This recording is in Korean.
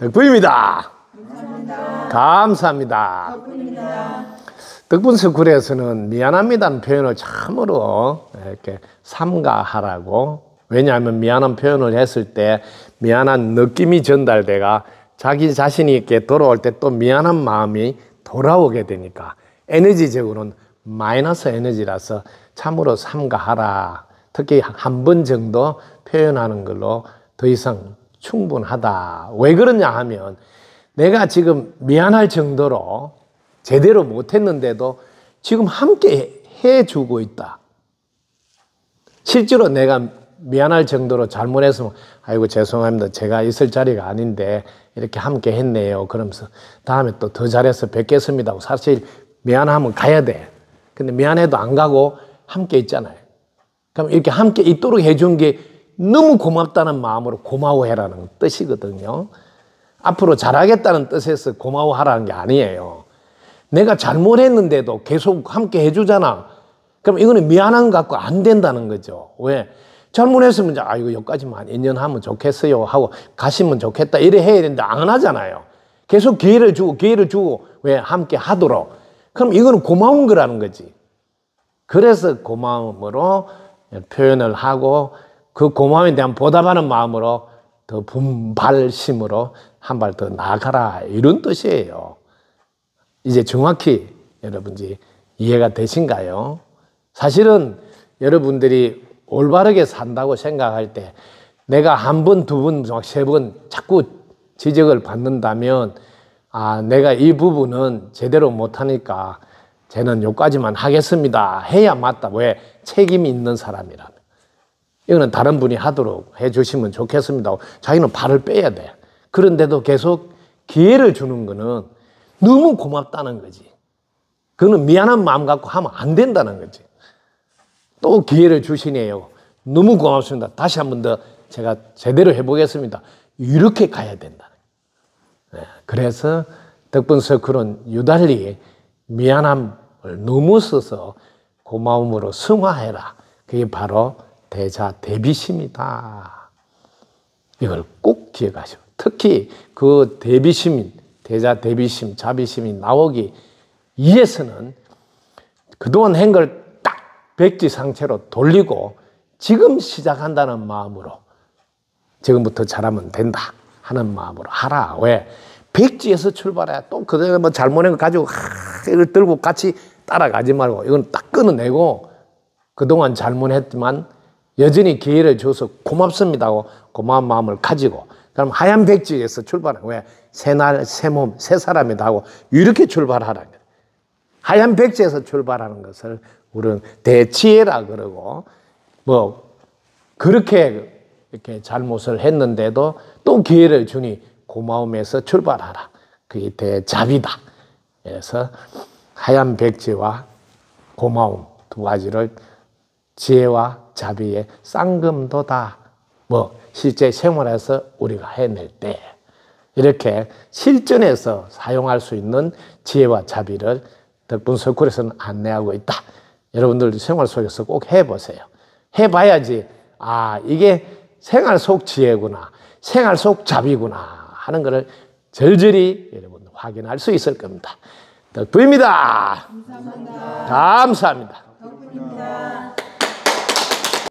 덕분입니다. 감사합니다. 덕분입니다. 덕에서는 미안합니다는 표현을 참으로 예, 이렇게 삼가하라고 왜냐하면 미안한 표현을 했을 때 미안한 느낌이 전달돼가 자기 자신에게 돌아올 때 또 미안한 마음이 돌아오게 되니까 에너지적으로는 마이너스 에너지라서 참으로 삼가하라. 특히 한 번 정도 표현하는 걸로 더 이상 충분하다. 왜 그러냐 하면 내가 지금 미안할 정도로 제대로 못했는데도 지금 함께 해주고 있다. 실제로 내가 미안할 정도로 잘못했으면 아이고 죄송합니다. 제가 있을 자리가 아닌데 이렇게 함께 했네요. 그러면서 다음에 또 더 잘해서 뵙겠습니다. 사실 미안하면 가야 돼. 근데 미안해도 안 가고 함께 있잖아요. 그럼 이렇게 함께 있도록 해준 게 너무 고맙다는 마음으로 고마워해라는 뜻이거든요. 앞으로 잘하겠다는 뜻에서 고마워하라는 게 아니에요. 내가 잘못했는데도 계속 함께 해주잖아. 그럼 이거는 미안한 갖고 안 된다는 거죠. 왜? 잘못했으면, 아, 이거 여기까지만 인연하면 좋겠어요. 하고 가시면 좋겠다. 이래 해야 되는데 안 하잖아요. 계속 기회를 주고, 기회를 주고, 왜? 함께 하도록. 그럼 이거는 고마운 거라는 거지. 그래서 고마움으로 표현을 하고 그 고마움에 대한 보답하는 마음으로 더 분발심으로 한 발 더 나가라 이런 뜻이에요. 이제 정확히 여러분이 이해가 되신가요? 사실은 여러분들이 올바르게 산다고 생각할 때 내가 한 번, 두 번, 세 번 자꾸 지적을 받는다면 아, 내가 이 부분은 제대로 못하니까 쟤는 요까지만 하겠습니다. 해야 맞다. 왜? 책임이 있는 사람이라면. 이거는 다른 분이 하도록 해주시면 좋겠습니다. 자기는 발을 빼야 돼. 그런데도 계속 기회를 주는 거는 너무 고맙다는 거지. 그거는 미안한 마음 갖고 하면 안 된다는 거지. 또 기회를 주시네요. 너무 고맙습니다. 다시 한 번 더 제가 제대로 해보겠습니다. 이렇게 가야 된다. 네, 그래서 덕분 서클은 유달리 미안함을 넘어서서 고마움으로 승화해라. 그게 바로 대자 대비심이다. 이걸 꼭 기억하시오. 특히 그 대비심, 인 대자 대비심, 자비심이 나오기 이에서는 그동안 한걸딱 백지상체로 돌리고 지금 시작한다는 마음으로 지금부터 잘하면 된다 하는 마음으로 하라. 왜? 백지에서 출발해또 그전에 뭐 잘못한 거 가지고 하, 이걸 들고 같이 따라가지 말고 이건 딱 끊어내고 그동안 잘못했지만 여전히 기회를 줘서 고맙습니다 하고 고마운 마음을 가지고 그럼 하얀 백지에서 출발하고 왜? 새날, 새 몸, 새 사람이다 하고 이렇게 출발하라. 하얀 백지에서 출발하는 것을 우리는 대치해라 그러고 뭐 그렇게 이렇게 잘못을 했는데도 또 기회를 주니 고마움에서 출발하라. 그게 대잡이다. 그래서 하얀 백지와 고마움 두 가지를 지혜와 자비의 쌍금도다. 뭐 실제 생활에서 우리가 해낼 때 이렇게 실전에서 사용할 수 있는 지혜와 자비를 덕분 서쿨에서는 안내하고 있다. 여러분들 생활 속에서 꼭 해보세요. 해봐야지 아 이게 생활 속 지혜구나, 생활 속 자비구나 하는 것을 절절히 여러분 확인할 수 있을 겁니다. 덕분입니다. 감사합니다. 감사합니다. 덕분입니다.